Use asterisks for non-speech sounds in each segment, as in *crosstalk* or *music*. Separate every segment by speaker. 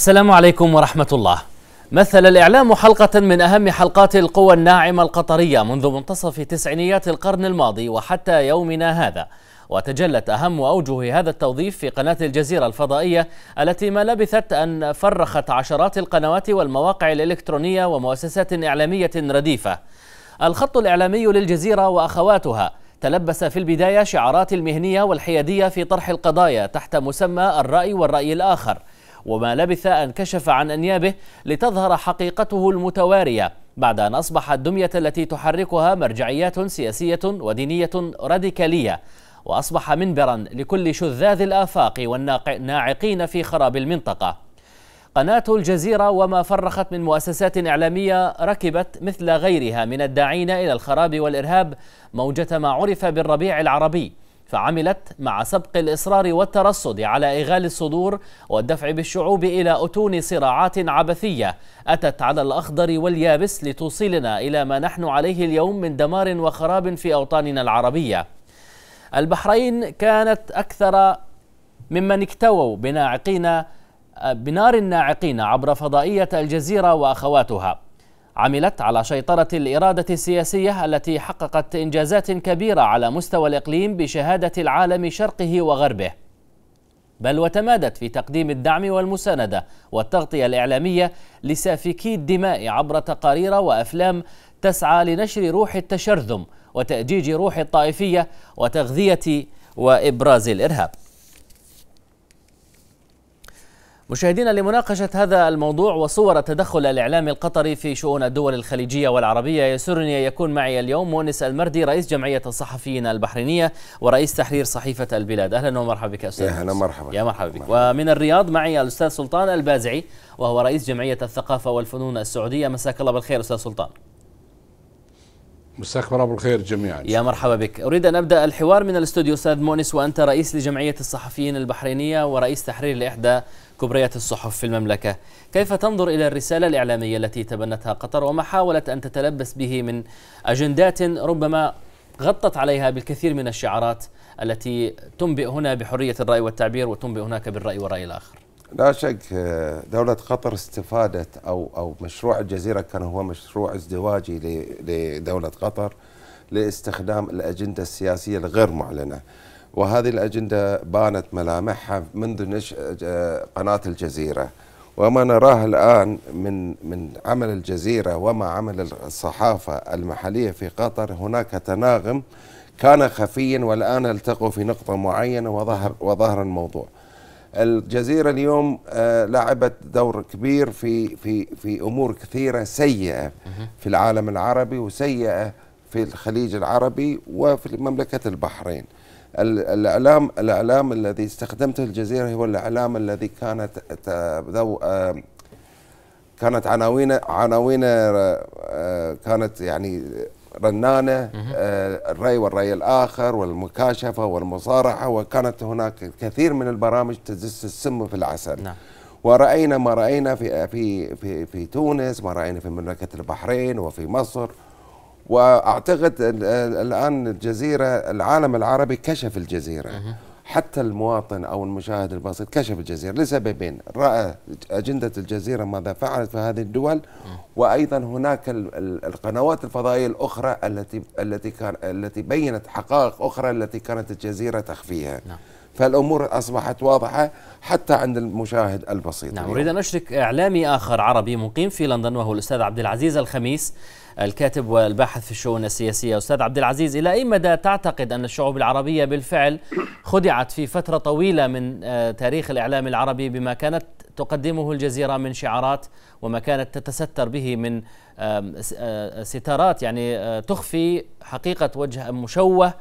Speaker 1: السلام عليكم ورحمة الله مثل الإعلام حلقة من أهم حلقات القوى الناعمة القطرية منذ منتصف تسعينيات القرن الماضي وحتى يومنا هذا وتجلت أهم أوجه هذا التوظيف في قناة الجزيرة الفضائية التي ما لبثت أن فرخت عشرات القنوات والمواقع الإلكترونية ومؤسسات إعلامية رديفة الخط الإعلامي للجزيرة وأخواتها تلبس في البداية شعارات المهنية والحيادية في طرح القضايا تحت مسمى الرأي والرأي الآخر وما لبث أن كشف عن أنيابه لتظهر حقيقته المتوارية بعد أن أصبحت دمية التي تحركها مرجعيات سياسية ودينية راديكالية وأصبح منبرا لكل شذاذ الآفاق والناعقين في خراب المنطقة قناة الجزيرة وما فرخت من مؤسسات إعلامية ركبت مثل غيرها من الداعين إلى الخراب والإرهاب موجة ما عرف بالربيع العربي فعملت مع سبق الإصرار والترصد على إغال الصدور والدفع بالشعوب إلى أتون صراعات عبثية أتت على الأخضر واليابس لتوصلنا إلى ما نحن عليه اليوم من دمار وخراب في أوطاننا العربية البحرين كانت أكثر ممن اكتووا بناعقين بنار الناعقين عبر فضائية الجزيرة وأخواتها عملت على شيطرة الإرادة السياسية التي حققت إنجازات كبيرة على مستوى الإقليم بشهادة العالم شرقه وغربه بل وتمادت في تقديم الدعم والمساندة والتغطية الإعلامية لسافكي الدماء عبر تقارير وأفلام تسعى لنشر روح التشرذم وتأجيج روح الطائفية وتغذية وإبراز الإرهاب مشاهدينا لمناقشة هذا الموضوع وصور التدخل الإعلامي القطري في شؤون الدول الخليجية والعربية يسرني يكون معي اليوم مؤنس المردي رئيس جمعية الصحفيين البحرينية ورئيس تحرير صحيفة البلاد أهلا ومرحبا بك أستاذ يا أهلا مرحبا يا مرحبا بك مرحبا. ومن الرياض معي الأستاذ سلطان البازعي وهو رئيس جمعية الثقافة والفنون السعودية مساك الله بالخير أستاذ سلطان مساكم الله بالخير جميعا يا مرحبا بك أريد أن أبدأ الحوار من الاستوديو أستاذ مؤنس وأنت رئيس لجمعية الصحفيين البحرينية ورئيس تحرير لإحدى كبريات الصحف في المملكة كيف تنظر إلى الرسالة الإعلامية التي تبنتها قطر وما حاولت أن تتلبس به من أجندات ربما غطت عليها بالكثير من الشعارات التي تنبئ هنا بحرية الرأي والتعبير وتنبئ هناك بالرأي والرأي الآخر
Speaker 2: لا شك آه، دولة قطر استفادت أو أو مشروع الجزيرة كان هو مشروع ازدواجي لدولة قطر لاستخدام الأجندة السياسية الغير معلنة وهذه الأجندة بانت ملامحها منذ نشأ قناة الجزيرة وما نراه الآن من من عمل الجزيرة وما عمل الصحافة المحلية في قطر هناك تناغم كان خفيا والآن التقوا في نقطة معينة وظهر وظهر الموضوع. الجزيرة اليوم آه، لعبت دور كبير في في في أمور كثيرة سيئة في العالم العربي وسيئة في الخليج العربي وفي مملكة البحرين. الاعلام الاعلام الذي استخدمته الجزيره هو الاعلام الذي كانت ذو كانت عناوين عناوين آه، كانت يعني رنانه آه، الري والري الاخر والمكاشفه والمصارحه وكانت هناك كثير من البرامج تدس السم في العسل نعم. وراينا ما راينا في في في في تونس ما راينا في مملكه البحرين وفي مصر واعتقد الان الجزيره العالم العربي كشف الجزيره حتى المواطن او المشاهد البسيط كشف الجزيره لسببين راى اجنده الجزيره ماذا فعلت في هذه الدول وايضا هناك القنوات الفضائيه الاخرى التي التي كان التي بينت حقائق اخرى التي كانت الجزيره تخفيها نعم. فالامور اصبحت واضحه حتى عند المشاهد البسيط نعم اريد
Speaker 1: ان اشرك اعلامي اخر عربي مقيم في لندن وهو الاستاذ عبد العزيز الخميس الكاتب والباحث في الشؤون السياسية أستاذ عبد العزيز إلى أي مدى تعتقد أن الشعوب العربية بالفعل خدعت في فترة طويلة من آه، تاريخ الإعلام العربي بما كانت تقدمه الجزيرة من شعارات وما كانت تتستر به من آه، ستارات يعني آه، تخفي حقيقة وجه مشوه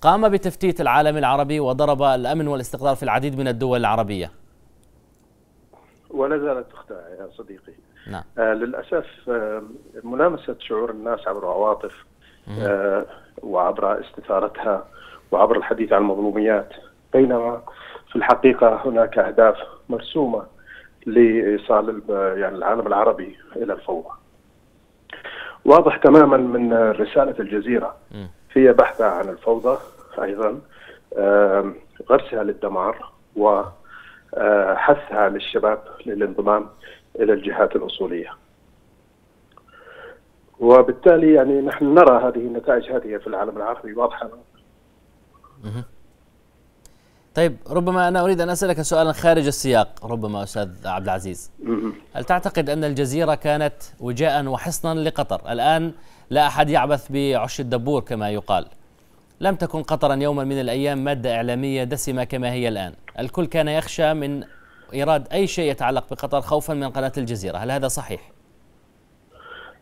Speaker 1: قام بتفتيت العالم العربي وضرب الأمن والاستقرار في العديد من الدول العربية
Speaker 3: ولا زالت تخدع يا صديقي نعم. آه للاسف آه ملامسه شعور الناس عبر عواطف آه وعبر استثارتها وعبر الحديث عن المظلوميات بينما في الحقيقه هناك اهداف مرسومه لايصال يعني العالم العربي الى الفوضى. واضح تماما من رساله الجزيره هي بحثها عن الفوضى ايضا آه، غرسها للدمار وحثها آه، للشباب للانضمام الى الجهات الاصوليه. وبالتالي يعني نحن نرى هذه النتائج هذه في العالم العربي واضحه.
Speaker 1: طيب ربما انا اريد ان اسالك سؤالا خارج السياق ربما استاذ عبد العزيز. هل تعتقد ان الجزيره كانت وجاء وحصنا لقطر؟ الان لا احد يعبث بعش الدبور كما يقال. لم تكن قطرا يوما من الايام ماده اعلاميه دسمه كما هي الان، الكل كان يخشى من ايراد اي شيء يتعلق بقطر خوفا من قناه الجزيره، هل هذا صحيح؟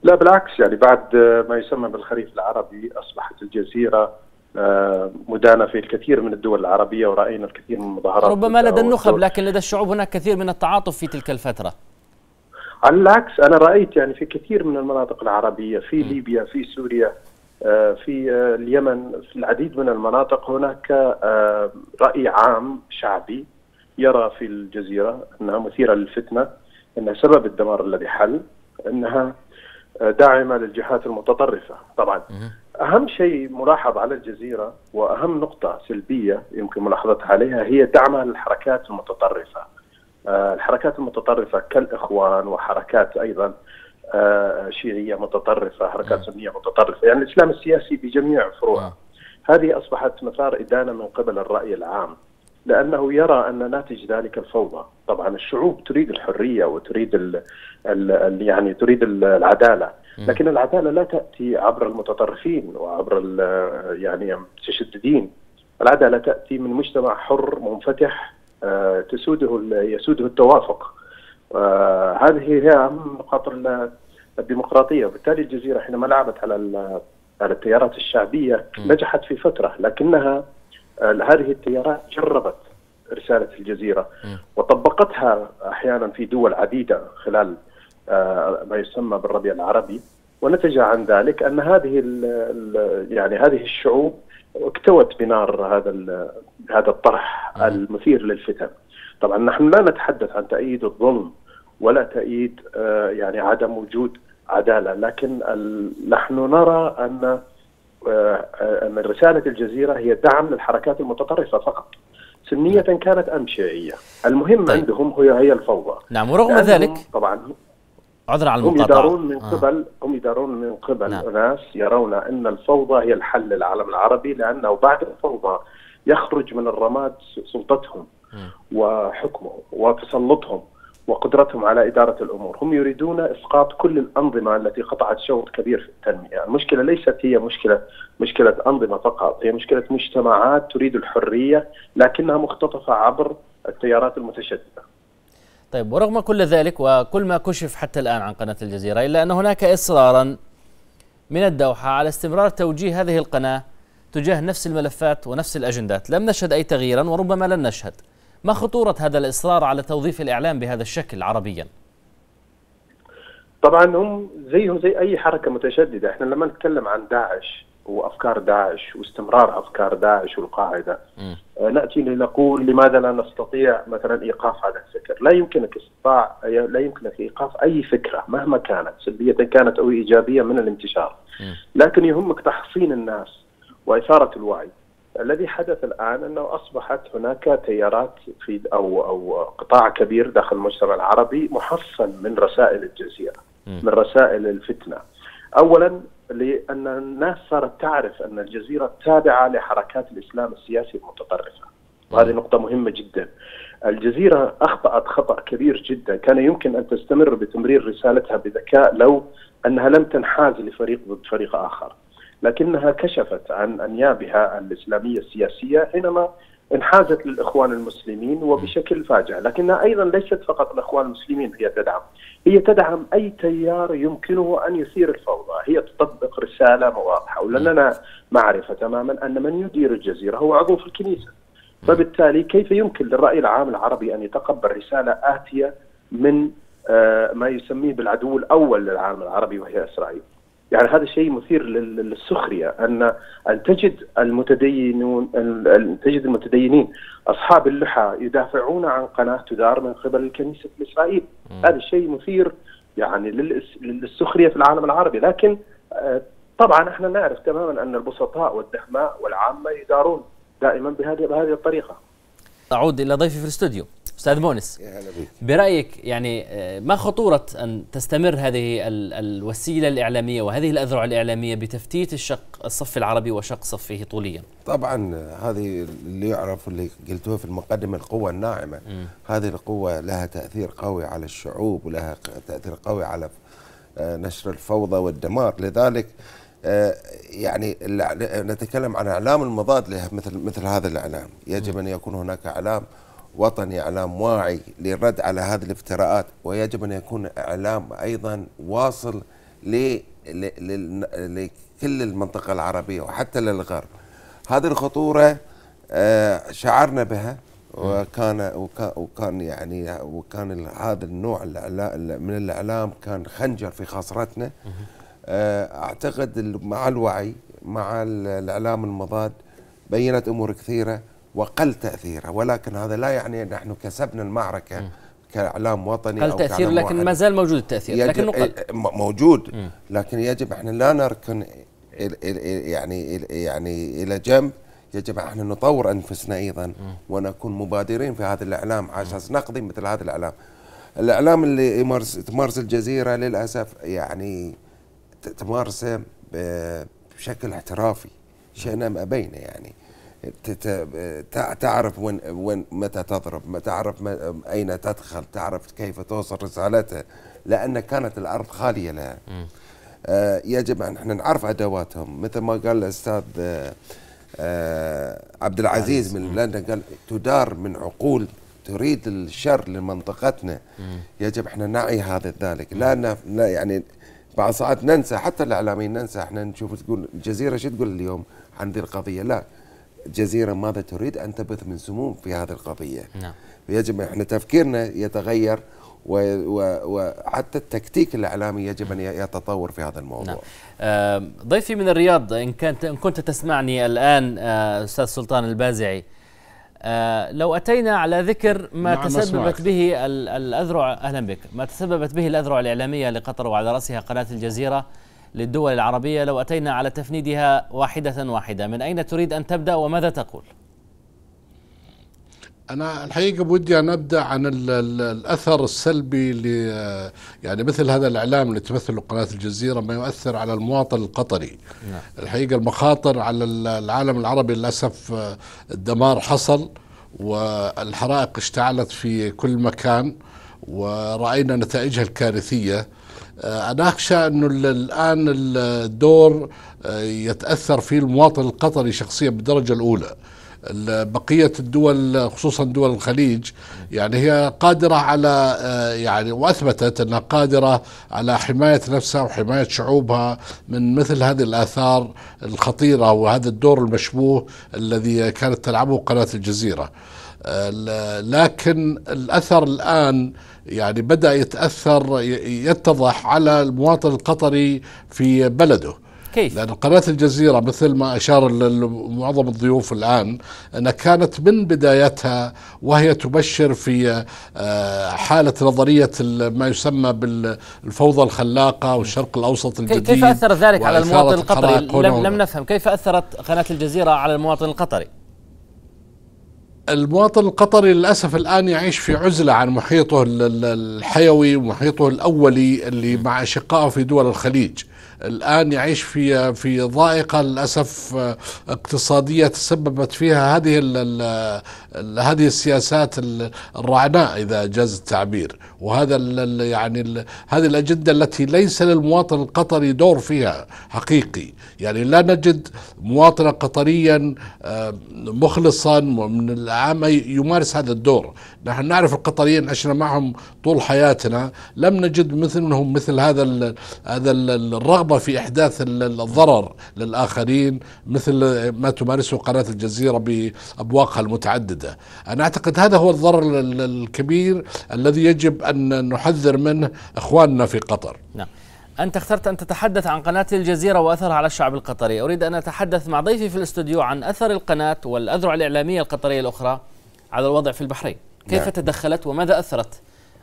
Speaker 3: لا بالعكس يعني بعد ما يسمى بالخريف العربي اصبحت الجزيره آه، مدانه في الكثير من الدول العربيه وراينا الكثير من المظاهرات ربما لدى النخب
Speaker 1: لكن لدى الشعوب هناك كثير من التعاطف في تلك الفتره على العكس انا
Speaker 3: رايت يعني في كثير من المناطق العربيه في ليبيا في سوريا آه، في آه، اليمن في العديد من المناطق هناك راي عام شعبي يرى في الجزيرة أنها مثيرة للفتنة أنها سبب الدمار الذي حل أنها آه، داعمة للجهات المتطرفة طبعا أهم شيء ملاحظ على الجزيرة وأهم نقطة سلبية يمكن ملاحظتها عليها هي دعمها للحركات المتطرفة آه، الحركات المتطرفة كالإخوان وحركات أيضا آه، شيعية متطرفة حركات سنية متطرفة يعني الإسلام السياسي بجميع فروعه هذه أصبحت مثار إدانة من قبل الرأي العام لانه يرى ان ناتج ذلك الفوضى، طبعا الشعوب تريد الحريه وتريد الـ الـ يعني تريد العداله، لكن العداله لا تاتي عبر المتطرفين وعبر يعني المتشددين، العداله تاتي من مجتمع حر منفتح آه، تسوده يسوده التوافق. آه، هذه هي اهم نقاط الديمقراطيه، وبالتالي الجزيره حينما لعبت على على التيارات الشعبيه نجحت في فتره لكنها آه، هذه التيارات جربت رسالة الجزيرة وطبقتها أحيانا في دول عديدة خلال آه، ما يسمى بالربيع العربي ونتج عن ذلك أن هذه يعني هذه الشعوب اكتوت بنار هذا هذا الطرح المثير للفتن. طبعا نحن لا نتحدث عن تأييد الظلم ولا تأييد آه، يعني عدم وجود عدالة لكن نحن نرى أن آه، آه، من رساله الجزيره هي دعم للحركات المتطرفه فقط. سنيه نعم. كانت ام شيعيه، المهم طيب. عندهم هي هي الفوضى.
Speaker 1: نعم ورغم ذلك طبعا عذرا على المقاطعه هم يدارون من آه. قبل
Speaker 3: آه. هم يدارون من قبل نعم. ناس يرون ان الفوضى هي الحل للعالم العربي لانه بعد الفوضى يخرج من الرماد سلطتهم وحكمهم وتسلطهم وقدرتهم على إدارة الأمور هم يريدون إسقاط كل الأنظمة التي قطعت شوط كبير في التنمية يعني المشكلة ليست هي مشكلة مشكلة أنظمة فقط هي مشكلة مجتمعات تريد الحرية لكنها مختطفة عبر التيارات المتشددة
Speaker 1: طيب ورغم كل ذلك وكل ما كشف حتى الآن عن قناة الجزيرة إلا أن هناك إصرارا من الدوحة على استمرار توجيه هذه القناة تجاه نفس الملفات ونفس الأجندات لم نشهد أي تغييرا وربما لن نشهد ما خطورة هذا الإصرار على توظيف الإعلام بهذا الشكل عربيا؟
Speaker 3: طبعا هم زيهم زي أي حركة متشددة احنا لما نتكلم عن داعش وافكار داعش واستمرار افكار داعش والقاعده م. آه، ناتي لنقول لماذا لا نستطيع مثلا ايقاف هذا الفكر؟ لا يمكنك استطاع لا يمكنك ايقاف اي فكره مهما كانت سلبيه كانت او ايجابيه من الانتشار م. لكن يهمك تحصين الناس واثاره الوعي الذي حدث الان انه اصبحت هناك تيارات في او او قطاع كبير داخل المجتمع العربي محصن من رسائل الجزيره من رسائل الفتنه. اولا لان الناس صارت تعرف ان الجزيره تابعه لحركات الاسلام السياسي المتطرفه. وهذه نقطة مهمة جدا. الجزيرة أخطأت خطأ كبير جدا، كان يمكن أن تستمر بتمرير رسالتها بذكاء لو أنها لم تنحاز لفريق ضد فريق آخر. لكنها كشفت عن أنيابها الإسلامية السياسية حينما انحازت للاخوان المسلمين وبشكل فاجع، لكنها ايضا ليست فقط الاخوان المسلمين هي تدعم، هي تدعم اي تيار يمكنه ان يثير الفوضى، هي تطبق رساله واضحه، ولاننا معرفه تماما ان من يدير الجزيره هو عضو في الكنيسه. فبالتالي كيف يمكن للراي العام العربي ان يتقبل رساله اتيه من آه، ما يسميه بالعدو الاول للعالم العربي وهي اسرائيل؟ يعني هذا شيء مثير للسخريه ان ان تجد المتدينون ان تجد المتدينين اصحاب اللحى يدافعون عن قناه تدار من قبل الكنيسه اسرائيل هذا شيء مثير يعني للسخريه في العالم العربي لكن آه، طبعا احنا نعرف تماما ان البسطاء والدهماء والعامه يدارون دائما بهذه بهذه الطريقه
Speaker 1: اعود الى ضيفي في الاستوديو استاذ مونس برايك يعني آه، ما خطوره ان تستمر هذه الوسيله الاعلاميه وهذه الاذرع الاعلاميه بتفتيت الشق الصف العربي وشق صفه طوليا
Speaker 2: طبعا هذه اللي يعرف اللي قلتوه في المقدمه القوه الناعمه م. هذه القوه لها تاثير قوي على الشعوب ولها تاثير قوي على آه، نشر الفوضى والدمار لذلك آه، يعني نتكلم عن اعلام المضاد مثل مثل هذا الاعلام، يجب ان يكون هناك اعلام وطني اعلام واعي للرد على هذه الافتراءات ويجب ان يكون اعلام ايضا واصل لكل المنطقه العربيه وحتى للغرب. هذه الخطوره آه، شعرنا بها وكان وكان يعني وكان هذا النوع من الاعلام كان خنجر في خاصرتنا آه، اعتقد مع الوعي مع الاعلام المضاد بينت امور كثيره وقل تاثيره ولكن هذا لا يعني نحن كسبنا المعركه م. كاعلام وطني قل تاثير لكن ما زال موجود التاثير لكنه قل آه، موجود م. لكن يجب احنا لا نركن يعني يعني الى جنب يجب احنا نطور انفسنا ايضا م. ونكون مبادرين في هذا الاعلام على اساس نقضي مثل هذا الاعلام الاعلام اللي يمارس تمارس الجزيره للاسف يعني تمارسه بشكل احترافي شئنا ما أبينا يعني تعرف وين وين متى تضرب تعرف اين تدخل تعرف كيف توصل رسالتها لان كانت الارض خاليه لها يجب ان احنا نعرف ادواتهم مثل ما قال الاستاذ آه، آه، عبد العزيز من لندن قال تدار من عقول تريد الشر لمنطقتنا يجب احنا نعي هذا ذلك لا يعني بعض ساعات ننسى حتى الاعلاميين ننسى احنا نشوف تقول الجزيره شو تقول اليوم عن ذي القضيه لا الجزيره ماذا تريد ان تبث من سموم في هذه القضيه نعم يجب احنا تفكيرنا يتغير وحتى التكتيك الاعلامي
Speaker 1: يجب ان يتطور في هذا الموضوع. نعم. آه ضيفي من الرياض ان كنت ان كنت تسمعني الان آه استاذ سلطان البازعي آه، لو أتينا على ذكر ما نعم، تسببت به الأذرع أهلا بك ما تسببت به الأذرع الإعلامية لقطر وعلى رأسها قناة الجزيرة للدول العربية لو أتينا على تفنيدها واحدة واحدة من أين تريد أن تبدأ وماذا تقول؟
Speaker 4: أنا الحقيقة بودي أن أبدأ عن الأثر السلبي ل يعني مثل هذا الإعلام اللي تمثله قناة الجزيرة ما يؤثر على المواطن القطري نعم. الحقيقة المخاطر على العالم العربي للأسف الدمار حصل والحرائق اشتعلت في كل مكان ورأينا نتائجها الكارثية آه، أنا أخشى أنه الآن الدور آه، يتأثر فيه المواطن القطري شخصيا بالدرجة الأولى بقية الدول خصوصا دول الخليج يعني هي قادرة على آه، يعني وأثبتت أنها قادرة على حماية نفسها وحماية شعوبها من مثل هذه الآثار الخطيرة وهذا الدور المشبوه الذي كانت تلعبه قناة الجزيرة لكن الأثر الآن يعني بدأ يتأثر يتضح على المواطن القطري في بلده كيف؟ لأن قناة الجزيرة مثل ما أشار معظم الضيوف الآن أنها كانت من بدايتها وهي تبشر في آه، حالة نظرية ما يسمى بالفوضى الخلاقة والشرق الأوسط الجديد كيف أثر ذلك على المواطن القطري؟ لم, لم
Speaker 1: نفهم كيف أثرت قناة الجزيرة على المواطن القطري؟ المواطن القطري للاسف الان
Speaker 4: يعيش في عزله عن محيطه الحيوي ومحيطه الاولي اللي مع اشقائه في دول الخليج. الان يعيش في في ضائقه للاسف آه، اقتصاديه تسببت فيها هذه هذه السياسات الرعناء اذا جاز التعبير وهذا ال يعني الـ هذه الاجنده التي ليس للمواطن القطري دور فيها حقيقي، يعني لا نجد مواطنا قطريا آه، مخلصا من العامه يمارس هذا الدور، نحن نعرف القطريين عشنا معهم طول حياتنا، لم نجد مثلهم مثل هذا الـ هذا الـ الرغبه في احداث الضرر للاخرين مثل ما تمارسه قناه الجزيره بابواقها المتعدده، انا اعتقد هذا هو الضرر الكبير الذي يجب أن نحذر منه إخواننا في قطر
Speaker 1: نعم أنت اخترت أن تتحدث عن قناة الجزيرة وأثرها على الشعب القطري أريد أن أتحدث مع ضيفي في الاستوديو عن أثر القناة والأذرع الإعلامية القطرية الأخرى على الوضع في البحرين كيف نعم. تدخلت وماذا أثرت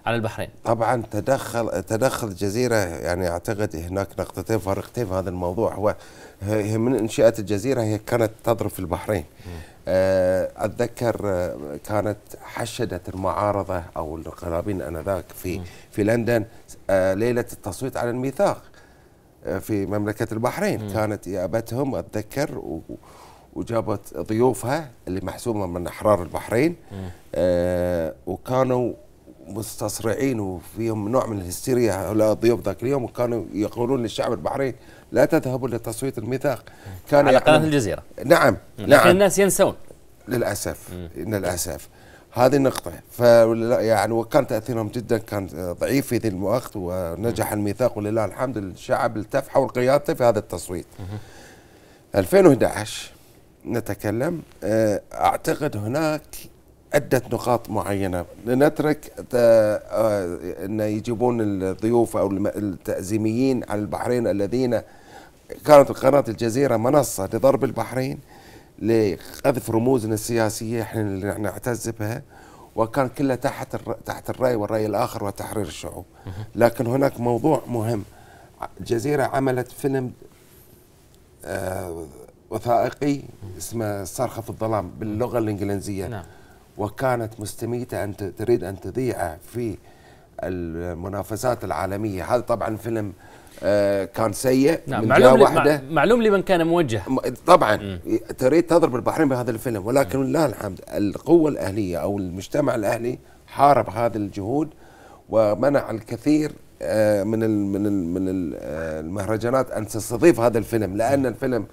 Speaker 1: على البحرين
Speaker 2: طبعا تدخل تدخل الجزيرة يعني أعتقد هناك نقطتين فارقتين في هذا الموضوع هو من إنشاءة الجزيرة هي كانت تضرب في البحرين م. آه، اتذكر آه، كانت حشدت المعارضه او القرابين انذاك في في لندن آه، ليله التصويت على الميثاق في مملكه البحرين كانت ابتهم اتذكر وجابت ضيوفها اللي محسومه من احرار البحرين وكانوا مستصرعين وفيهم نوع من الهستيريا هؤلاء الضيوف ذاك اليوم وكانوا يقولون للشعب البحريني لا تذهبوا لتصويت الميثاق كان على قناه الجزيره نعم مم. نعم الناس ينسون للاسف مم. للاسف هذه النقطة ف يعني وكان تأثيرهم جدا كان ضعيف في ذي الوقت ونجح الميثاق ولله الحمد الشعب التف حول قيادته في هذا التصويت. 2011 نتكلم آه، أعتقد هناك عدة نقاط معينة لنترك آه، أن يجيبون الضيوف أو التأزيميين على البحرين الذين كانت قناة الجزيرة منصة لضرب البحرين لقذف رموزنا السياسية احنا اللي نعتز بها وكان كله تحت تحت الرأي والرأي الآخر وتحرير الشعوب لكن هناك موضوع مهم الجزيرة عملت فيلم آه وثائقي اسمه صرخة في الظلام باللغة الإنجليزية نعم. وكانت مستميتة أن تريد أن تذيعه في المنافسات العالمية هذا طبعا فيلم آه، كان سيء نعم من معلوم واحدة
Speaker 1: معلوم لمن كان موجه طبعا
Speaker 2: تريد تضرب البحرين بهذا الفيلم ولكن لله الحمد القوة الأهلية أو المجتمع الأهلي حارب هذه الجهود ومنع الكثير آه، من من من آه، المهرجانات ان تستضيف هذا الفيلم لان الفيلم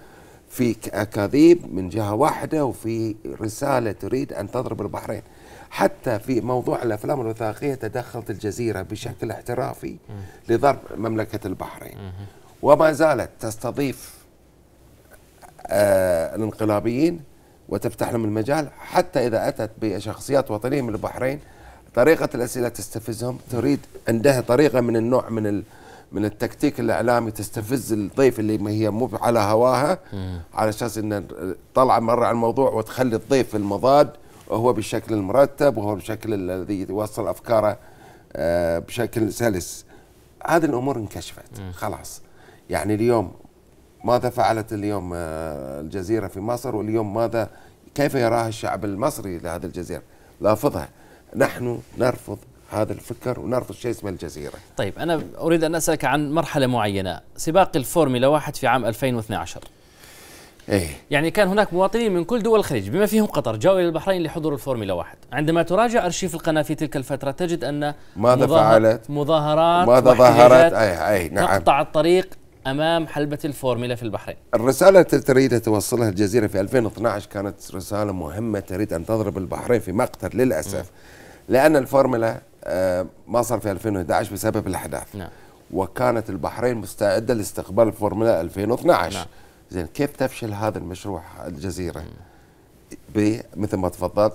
Speaker 2: في اكاذيب من جهه واحده وفي رساله تريد ان تضرب البحرين حتى في موضوع الافلام الوثائقيه تدخلت الجزيره بشكل احترافي لضرب مملكه البحرين وما زالت تستضيف آه الانقلابيين وتفتح لهم المجال حتى اذا اتت بشخصيات وطنيه من البحرين طريقه الاسئله تستفزهم تريد عندها طريقه من النوع من ال من التكتيك الاعلامي تستفز الضيف اللي ما هي مو على هواها على اساس ان طلع مره على الموضوع وتخلي الضيف المضاد هو بالشكل المرتب وهو بالشكل الذي يوصل افكاره آه، بشكل سلس هذه الامور انكشفت خلاص يعني اليوم ماذا فعلت اليوم آه، الجزيره في مصر واليوم ماذا كيف يراها الشعب المصري لهذه الجزيره لافظها نحن نرفض هذا الفكر ونرفض شيء اسمه الجزيره.
Speaker 1: طيب انا اريد ان اسالك عن مرحله معينه، سباق الفورمولا واحد في عام 2012 إيه؟ يعني كان هناك مواطنين من كل دول الخليج بما فيهم قطر جاؤوا الى البحرين لحضور الفورمولا واحد عندما تراجع ارشيف القناه في تلك الفتره تجد ان ماذا فعلت مظاهرات ماذا ظهرت أي, اي نعم تقطع الطريق امام حلبه الفورمولا في البحرين
Speaker 2: الرساله التي تريد توصلها الجزيره في 2012 كانت رساله مهمه تريد ان تضرب البحرين في مقتل للاسف م. نعم. لان الفورمولا آه، ما صار في 2011 بسبب الاحداث نعم. وكانت البحرين مستعده لاستقبال الفورمولا 2012 نعم. زين كيف تفشل هذا المشروع الجزيره؟ مثل ما تفضلت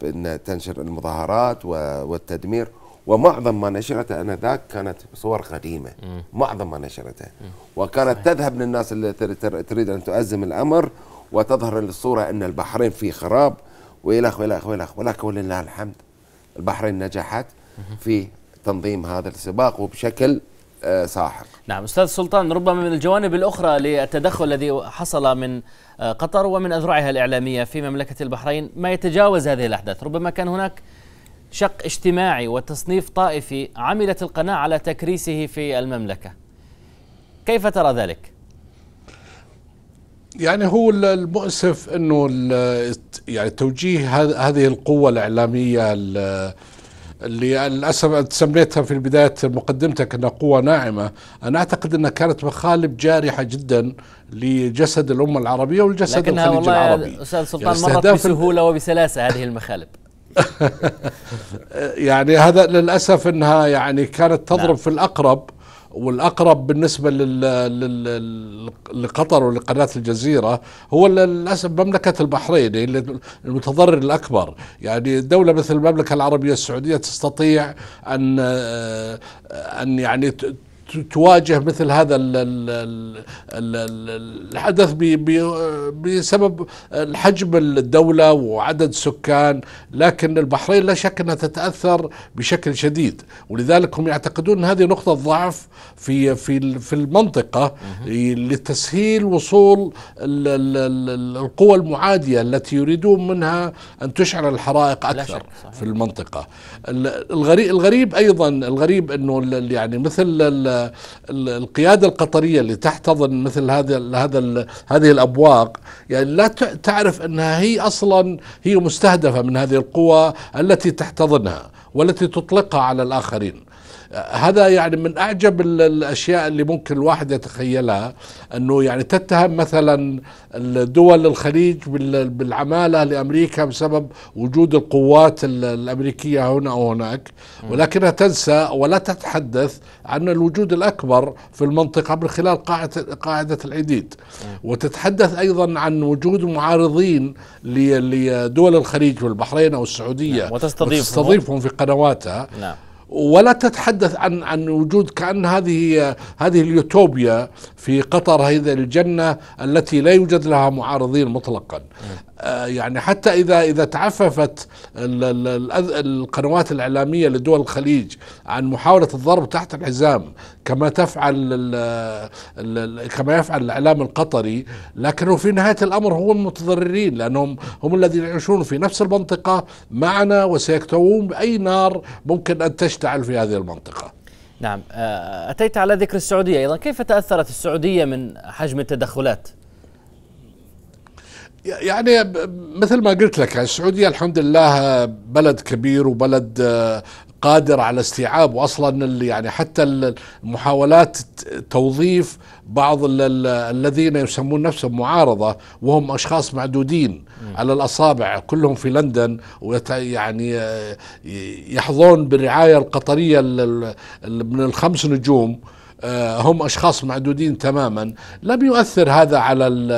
Speaker 2: بان تنشر المظاهرات والتدمير ومعظم ما نشرته انذاك كانت صور قديمه معظم ما نشرته وكانت صحيح. تذهب للناس اللي تريد ان تؤزم الامر وتظهر الصوره ان البحرين في خراب والى اخره والى اخره ولكن ولله الحمد البحرين نجحت في تنظيم هذا السباق وبشكل آه، ساحق
Speaker 1: نعم أستاذ سلطان ربما من الجوانب الأخرى للتدخل الذي حصل من آه، قطر ومن أذرعها الإعلامية في مملكة البحرين ما يتجاوز هذه الأحداث ربما كان هناك شق اجتماعي وتصنيف طائفي عملت القناة على تكريسه في المملكة كيف ترى ذلك؟ يعني
Speaker 4: هو المؤسف انه يعني توجيه هذه القوه الاعلاميه اللي للاسف سميتها في بدايه مقدمتك انها قوه ناعمه، انا اعتقد انها كانت مخالب جارحه جدا لجسد الامه العربيه ولجسد لكنها الخليج والله العربي. استاذ سلطان يعني مرت بسهوله
Speaker 1: وبسلاسه هذه المخالب. *laughs*
Speaker 4: يعني هذا للاسف انها يعني كانت تضرب نعم. في الاقرب والاقرب بالنسبه لقطر ولقناه الجزيره هو للاسف مملكه البحرين اللي المتضرر الاكبر يعني دوله مثل المملكه العربيه السعوديه تستطيع ان ان يعني تواجه مثل هذا الحدث بسبب حجم الدولة وعدد سكان لكن البحرين لا شك أنها تتأثر بشكل شديد ولذلك هم يعتقدون أن هذه نقطة ضعف في في في المنطقة لتسهيل وصول القوى المعادية التي يريدون منها أن تشعل الحرائق أكثر في المنطقة الغريب الغريب أيضا الغريب أنه يعني مثل القياده القطريه اللي تحتضن مثل هذا هذا هذه الابواق يعني لا تعرف انها هي اصلا هي مستهدفه من هذه القوى التي تحتضنها والتي تطلقها على الاخرين هذا يعني من اعجب الاشياء اللي ممكن الواحد يتخيلها انه يعني تتهم مثلا دول الخليج بالعماله لامريكا بسبب وجود القوات الامريكيه هنا او هناك ولكنها تنسى ولا تتحدث عن الوجود الاكبر في المنطقه من خلال قاعده قاعده العديد وتتحدث ايضا عن وجود معارضين لدول الخليج والبحرين او السعوديه نعم، وتستضيفهم في قنواتها نعم. ولا تتحدث عن عن وجود كان هذه هذه اليوتوبيا في قطر هذه الجنه التي لا يوجد لها معارضين مطلقا آه، يعني حتى اذا اذا تعففت القنوات الاعلاميه لدول الخليج عن محاوله الضرب تحت الحزام كما تفعل كما يفعل الاعلام القطري لكنه في نهايه الامر هم المتضررين لانهم هم الذين يعيشون في نفس المنطقه معنا وسيكتوون باي
Speaker 1: نار ممكن ان تشتعل في هذه المنطقه. نعم آه، اتيت على ذكر السعوديه ايضا كيف تاثرت السعوديه من حجم التدخلات
Speaker 4: يعني مثل ما قلت لك السعوديه الحمد لله بلد كبير وبلد آه، قادر على استيعاب واصلا يعني حتى محاولات توظيف بعض الذين يسمون نفسهم معارضه وهم اشخاص معدودين م. على الاصابع كلهم في لندن يعني آه، يحظون بالرعايه القطريه من الخمس نجوم آه، هم اشخاص معدودين تماما لم يؤثر هذا على الـ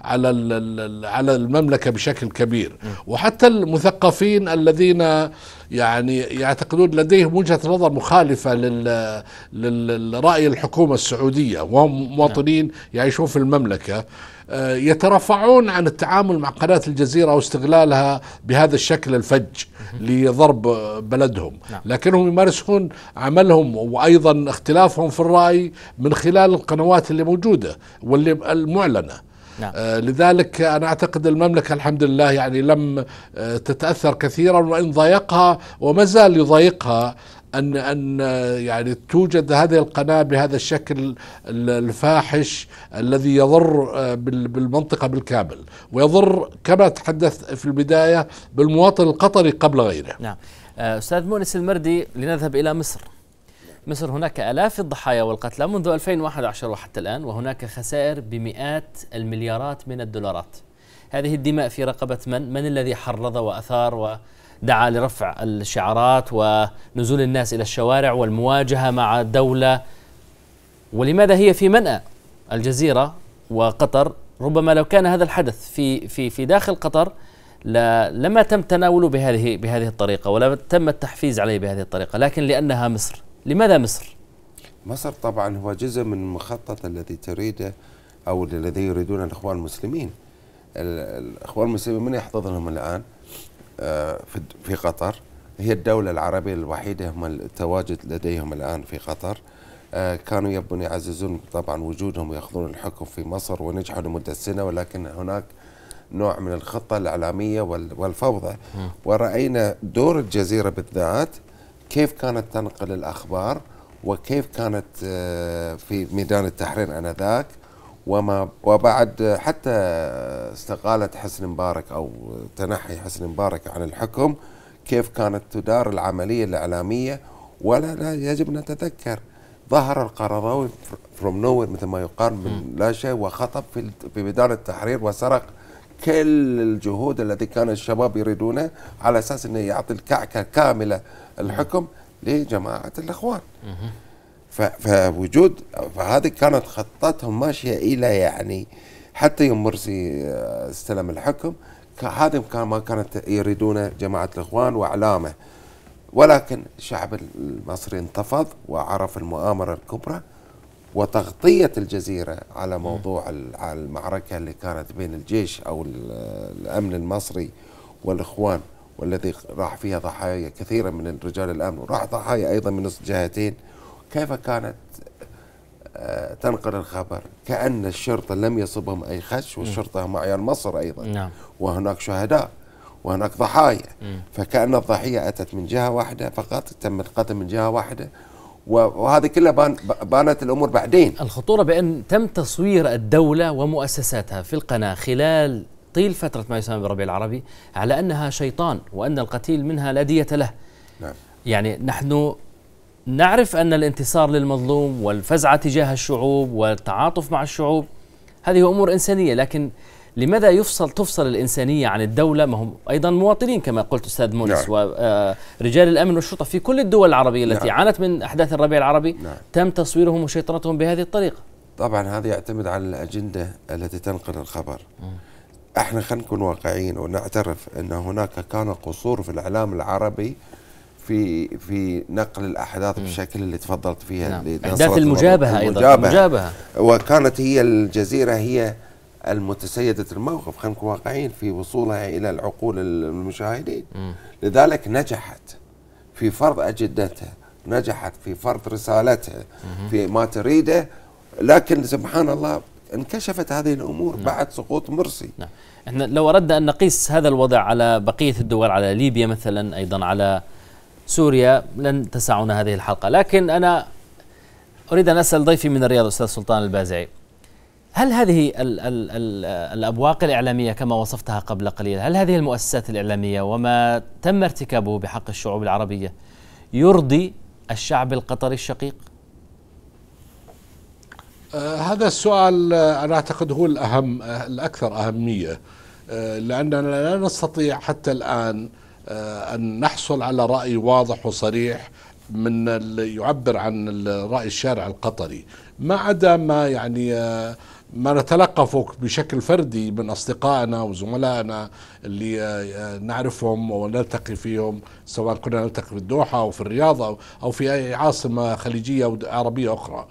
Speaker 4: على الـ على المملكه بشكل كبير وحتى المثقفين الذين يعني يعتقدون لديهم وجهه نظر مخالفه للراي الحكومه السعوديه وهم نعم. مواطنين يعيشون في المملكه آه، يترفعون عن التعامل مع قناة الجزيرة واستغلالها بهذا الشكل الفج لضرب بلدهم نعم. لكنهم يمارسون عملهم وأيضا اختلافهم في الرأي من خلال القنوات اللي موجودة واللي المعلنة نعم. آه لذلك أنا أعتقد المملكة الحمد لله يعني لم آه تتأثر كثيرا وإن ضايقها وما زال يضايقها ان ان يعني توجد هذه القناه بهذا الشكل الفاحش الذي يضر آه، بالمنطقه بالكامل
Speaker 1: ويضر كما تحدث في البدايه بالمواطن القطري قبل غيره. نعم. آه، استاذ مؤنس المردي لنذهب الى مصر. مصر هناك الاف الضحايا والقتلى منذ 2011 وحتى الان وهناك خسائر بمئات المليارات من الدولارات. هذه الدماء في رقبه من؟ من الذي حرض واثار و دعا لرفع الشعارات ونزول الناس إلى الشوارع والمواجهة مع الدولة ولماذا هي في منأى الجزيرة وقطر ربما لو كان هذا الحدث في في في داخل قطر لما تم تناوله بهذه بهذه الطريقه ولا تم التحفيز عليه بهذه الطريقه لكن لانها مصر لماذا مصر مصر طبعا هو
Speaker 2: جزء من المخطط الذي تريده او الذي يريدونه الاخوان المسلمين الاخوان المسلمين من يحتضنهم الان في قطر هي الدولة العربية الوحيدة هم التواجد لديهم الآن في قطر آه، كانوا يبون يعززون طبعا وجودهم ويأخذون الحكم في مصر ونجحوا لمدة سنة ولكن هناك نوع من الخطة الإعلامية والفوضى ورأينا دور الجزيرة بالذات كيف كانت تنقل الأخبار وكيف كانت آه، في ميدان التحرير انذاك وما وبعد حتى استقالة حسن مبارك أو تنحي حسن مبارك عن الحكم كيف كانت تدار العملية الإعلامية ولا لا يجب نتذكر ظهر القرضاوي فروم نوير مثل ما يقال من لا شيء وخطب في في ميدان التحرير وسرق كل الجهود التي كان الشباب يريدونه على اساس انه يعطي الكعكه كامله الحكم لجماعه الاخوان. فوجود فهذه كانت خطتهم ماشيه الى يعني حتى يوم مرسي آه، استلم الحكم هذا كان ما كانت يريدونه جماعه الاخوان واعلامه ولكن الشعب المصري انتفض وعرف المؤامره الكبرى وتغطيه الجزيره على موضوع المعركه اللي كانت بين الجيش او الامن المصري والاخوان والذي راح فيها ضحايا كثيره من رجال الامن وراح ضحايا ايضا من الجهتين كيف كانت آه، تنقل الخبر كأن الشرطة لم يصبهم أي خش والشرطة هم عيال مصر أيضا نعم. وهناك شهداء وهناك ضحايا فكأن الضحية أتت من جهة واحدة فقط تم القتل من جهة واحدة وهذه كلها بان بانت الامور
Speaker 1: بعدين الخطوره بان تم تصوير الدوله ومؤسساتها في القناه خلال طيل فتره ما يسمى بالربيع العربي على انها شيطان وان القتيل منها لا ديه له نعم. يعني نحن نعرف أن الانتصار للمظلوم والفزعة تجاه الشعوب والتعاطف مع الشعوب هذه أمور إنسانية لكن لماذا يفصل تفصل الإنسانية عن الدولة ما هم أيضا مواطنين كما قلت أستاذ مونس نعم. ورجال آه، الأمن والشرطة في كل الدول العربية التي نعم. عانت من أحداث الربيع العربي نعم. تم تصويرهم وشيطنتهم بهذه الطريقة
Speaker 2: طبعا هذا يعتمد على الأجندة التي تنقل الخبر م. احنا خلينا نكون واقعيين ونعترف أن هناك كان قصور في الإعلام العربي في في نقل الاحداث بالشكل اللي تفضلت فيها نعم. احداث المجابهه ايضا المجابهة. المجابهه وكانت هي الجزيره هي المتسيده الموقف خلينا نكون واقعيين في وصولها الى العقول المشاهدين م. لذلك نجحت في فرض اجندتها نجحت في فرض رسالتها م. في ما تريده لكن سبحان الله انكشفت هذه الامور نعم. بعد سقوط مرسي نعم.
Speaker 1: احنا لو اردنا ان نقيس هذا الوضع على بقيه الدول على ليبيا مثلا ايضا على سوريا لن تسعنا هذه الحلقة لكن أنا أريد أن أسأل ضيفي من الرياض أستاذ سلطان البازعي هل هذه الـ الـ الـ الأبواق الإعلامية كما وصفتها قبل قليل هل هذه المؤسسات الإعلامية وما تم ارتكابه بحق الشعوب العربية يرضي الشعب القطري الشقيق؟
Speaker 4: آه هذا السؤال آه، أنا أعتقد هو الأهم آه، الأكثر أهمية آه لأننا لا نستطيع حتى الآن آه، أن نحصل على رأي واضح وصريح من يعبر عن رأي الشارع القطري ما عدا ما يعني آه، ما نتلقفه بشكل فردي من أصدقائنا وزملائنا اللي آه، نعرفهم ونلتقي فيهم سواء كنا نلتقي في الدوحة أو في الرياض أو في أي عاصمة خليجية أو عربية أخرى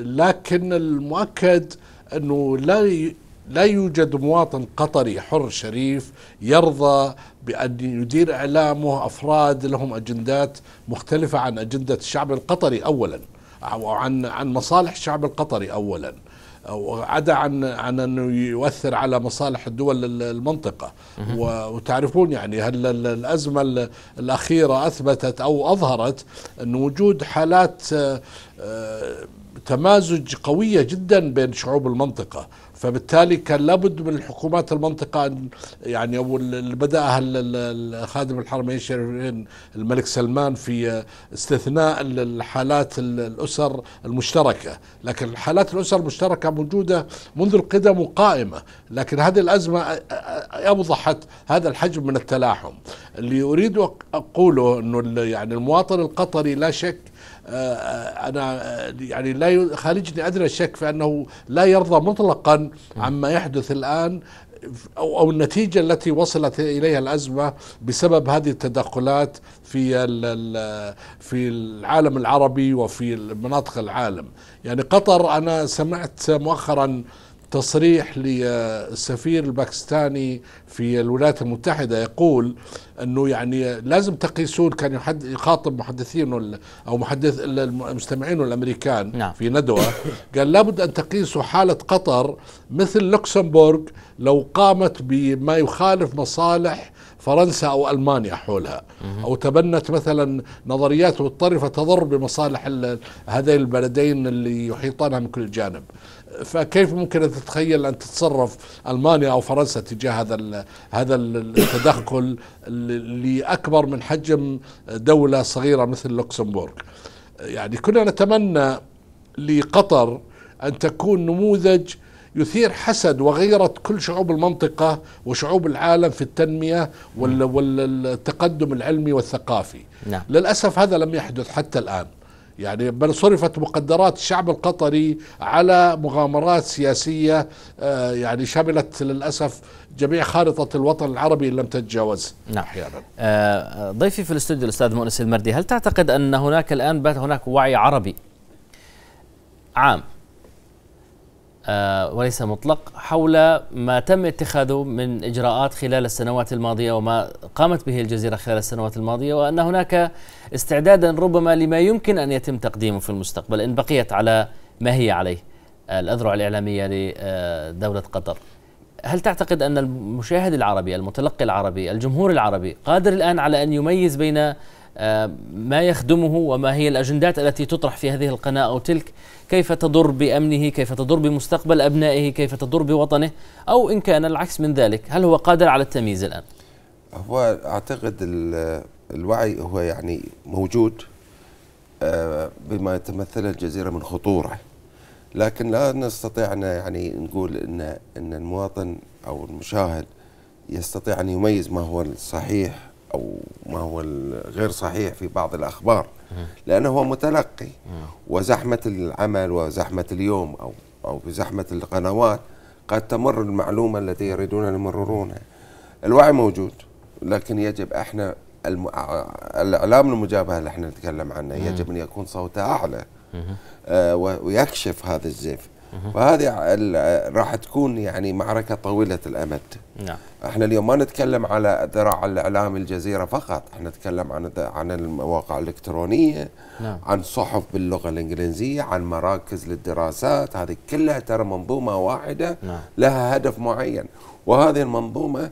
Speaker 4: لكن المؤكد أنه لا لا يوجد مواطن قطري حر شريف يرضى بأن يدير إعلامه أفراد لهم أجندات مختلفة عن أجندة الشعب القطري أولا أو عن عن مصالح الشعب القطري أولا عدا عن عن انه يؤثر على مصالح الدول المنطقه وتعرفون يعني هل الازمه الاخيره اثبتت او اظهرت ان وجود حالات آه، تمازج قوية جدا بين شعوب المنطقة فبالتالي كان لابد من الحكومات المنطقة أن يعني أول اللي بدأها خادم الحرمين الشريفين الملك سلمان في استثناء الحالات الأسر المشتركة لكن الحالات الأسر المشتركة موجودة منذ القدم وقائمة لكن هذه الأزمة أوضحت هذا الحجم من التلاحم اللي أريد أقوله أنه يعني المواطن القطري لا شك آه، آه، انا آه، يعني لا خارجني ادنى الشك في انه لا يرضى مطلقا عما يحدث الان أو, أو النتيجة التي وصلت إليها الأزمة بسبب هذه التدخلات في في العالم العربي وفي مناطق العالم يعني قطر أنا سمعت مؤخرا تصريح للسفير الباكستاني في الولايات المتحده يقول انه يعني لازم تقيسون كان يخاطب محدثين او محدث المستمعين الامريكان نعم. في ندوه قال لابد ان تقيسوا حاله قطر مثل لوكسمبورغ لو قامت بما يخالف مصالح فرنسا او المانيا حولها او تبنت مثلا نظريات مضطرفه تضر بمصالح هذين البلدين اللي يحيطانها من كل جانب فكيف ممكن ان تتخيل ان تتصرف المانيا او فرنسا تجاه هذا هذا التدخل اللي اكبر من حجم دوله صغيره مثل لوكسمبورغ يعني كنا نتمنى لقطر ان تكون نموذج يثير حسد وغيرة كل شعوب المنطقة وشعوب العالم في التنمية والتقدم العلمي والثقافي نعم. للأسف هذا لم يحدث حتى الآن يعني بل صرفت مقدرات الشعب القطري على مغامرات سياسية آه، يعني شملت للأسف جميع خارطة الوطن العربي لم تتجاوز
Speaker 1: نعم أحيانا آه،, آه ضيفي في الاستوديو الأستاذ مؤنس المردي هل تعتقد أن هناك الآن بات هناك وعي عربي عام آه، وليس مطلق حول ما تم اتخاذه من اجراءات خلال السنوات الماضيه وما قامت به الجزيره خلال السنوات الماضيه وان هناك استعدادا ربما لما يمكن ان يتم تقديمه في المستقبل ان بقيت على ما هي عليه الاذرع الاعلاميه لدوله قطر. هل تعتقد ان المشاهد العربي، المتلقي العربي، الجمهور العربي قادر الان على ان يميز بين ما يخدمه وما هي الأجندات التي تطرح في هذه القناة أو تلك كيف تضر بأمنه كيف تضر بمستقبل أبنائه كيف تضر بوطنه أو إن كان العكس من ذلك هل هو قادر على التمييز الآن
Speaker 2: هو أعتقد الوعي هو يعني موجود آه، بما تمثل الجزيرة من خطورة لكن لا نستطيع أن يعني نقول أن أن المواطن أو المشاهد يستطيع أن يميز ما هو الصحيح أو ما هو غير صحيح في بعض الأخبار لأنه هو متلقي وزحمة العمل وزحمة اليوم أو أو بزحمة القنوات قد تمر المعلومة التي يريدون أن يمررونها الوعي موجود لكن يجب احنا الم... الاعلام المجابهه اللي احنا نتكلم عنه يجب ان يكون صوته اعلى آه ويكشف هذا الزيف فهذه راح تكون يعني معركه طويله الامد نعم احنا اليوم ما نتكلم على ذراع الاعلام الجزيره فقط احنا نتكلم عن عن المواقع الالكترونيه نعم. عن صحف باللغه الانجليزيه عن مراكز للدراسات هذه كلها ترى منظومه واحده نعم. لها هدف معين وهذه المنظومه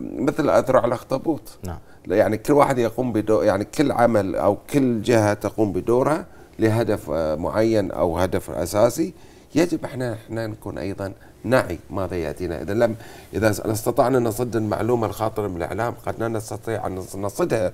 Speaker 2: مثل اذرع الاخطبوط نعم. يعني كل واحد يقوم بدور يعني كل عمل او كل جهه تقوم بدورها لهدف آه، معين او هدف اساسي يجب احنا احنا نكون ايضا نعي ماذا ياتينا اذا لم اذا استطعنا نصد المعلومه الخاطئه من الاعلام قد لا نستطيع ان نصدها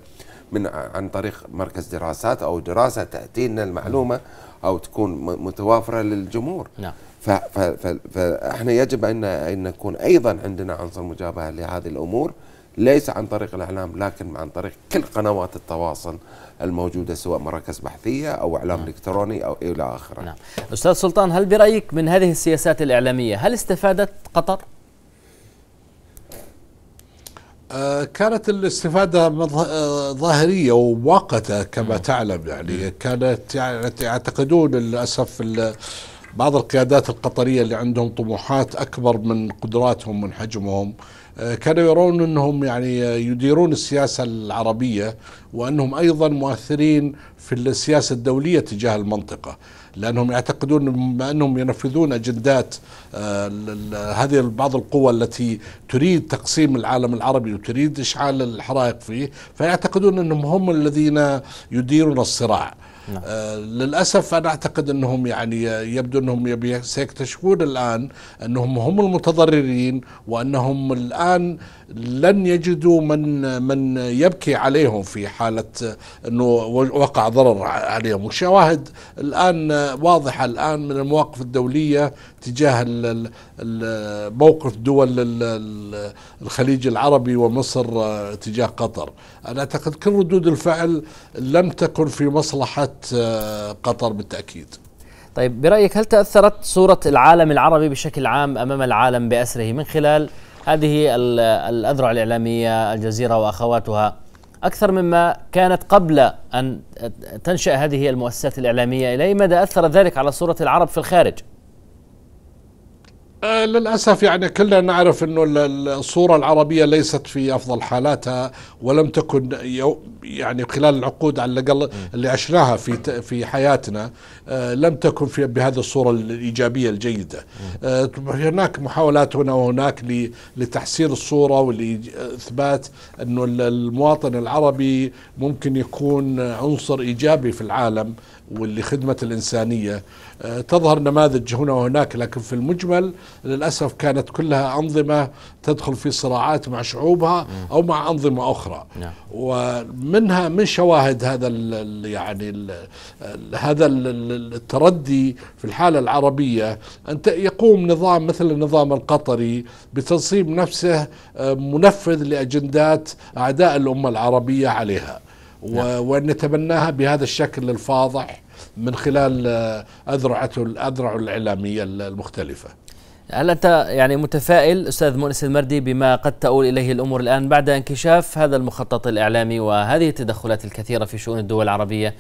Speaker 2: من عن طريق مركز دراسات او دراسه تاتينا المعلومه او تكون متوافره للجمهور نعم فاحنا يجب ان نكون ايضا عندنا عنصر مجابهه لهذه الامور ليس عن طريق الاعلام لكن عن طريق كل قنوات التواصل الموجودة سواء مراكز بحثية أو إعلام نعم. إلكتروني أو إلى آخره نعم.
Speaker 1: أستاذ سلطان هل برأيك من هذه السياسات الإعلامية هل استفادت قطر؟ آه، كانت الاستفادة آه، ظاهرية
Speaker 4: ومؤقتة كما نعم. تعلم يعني كانت يعني يعتقدون للأسف بعض القيادات القطرية اللي عندهم طموحات أكبر من قدراتهم من حجمهم آه، كانوا يرون انهم يعني آه، يديرون السياسه العربيه وانهم ايضا مؤثرين في السياسه الدوليه تجاه المنطقه لانهم يعتقدون بما انهم ينفذون اجندات آه، هذه بعض القوى التي تريد تقسيم العالم العربي وتريد اشعال الحرائق فيه فيعتقدون انهم هم الذين يديرون الصراع نعم. آه، للأسف أنا أعتقد أنهم يعني يبدو أنهم سيكتشفون الآن أنهم هم المتضررين وأنهم الآن لن يجدوا من من يبكي عليهم في حالة أنه وقع ضرر عليهم والشواهد الآن واضحة الآن من المواقف الدولية تجاه موقف دول الخليج العربي ومصر آه، تجاه قطر أنا أعتقد كل ردود الفعل
Speaker 1: لم تكن في مصلحة آه، قطر بالتأكيد طيب برأيك هل تأثرت صورة العالم العربي بشكل عام أمام العالم بأسره من خلال هذه الأذرع الإعلامية الجزيرة وأخواتها أكثر مما كانت قبل أن تنشأ هذه المؤسسات الإعلامية إلى أي مدى أثر ذلك على صورة العرب في الخارج؟ آه،
Speaker 4: للأسف يعني كلنا نعرف أنه الصورة العربية ليست في أفضل حالاتها ولم تكن يعني خلال العقود على الأقل اللي عشناها في في حياتنا آه، لم تكن في بهذه الصورة الإيجابية الجيدة آه، هناك محاولات هنا وهناك لتحسين الصورة ولإثبات أنه المواطن العربي ممكن يكون عنصر إيجابي في العالم واللي خدمة الإنسانية آه، تظهر نماذج هنا وهناك لكن في المجمل للأسف كانت كلها أنظمة تدخل في صراعات مع شعوبها أو مع أنظمة أخرى نعم. ومنها من شواهد هذا الـ يعني الـ هذا التردي في الحالة العربية أن يقوم نظام مثل النظام القطري بتنصيب نفسه آه، منفذ لأجندات أعداء الأمة العربية عليها نعم. ونتبناها بهذا الشكل الفاضح من خلال آه، اذرعته
Speaker 1: الاذرع الاعلاميه المختلفه هل انت يعني متفائل استاذ مؤنس المردي بما قد تؤول اليه الامور الان بعد انكشاف هذا المخطط الاعلامي وهذه التدخلات الكثيره في شؤون الدول العربيه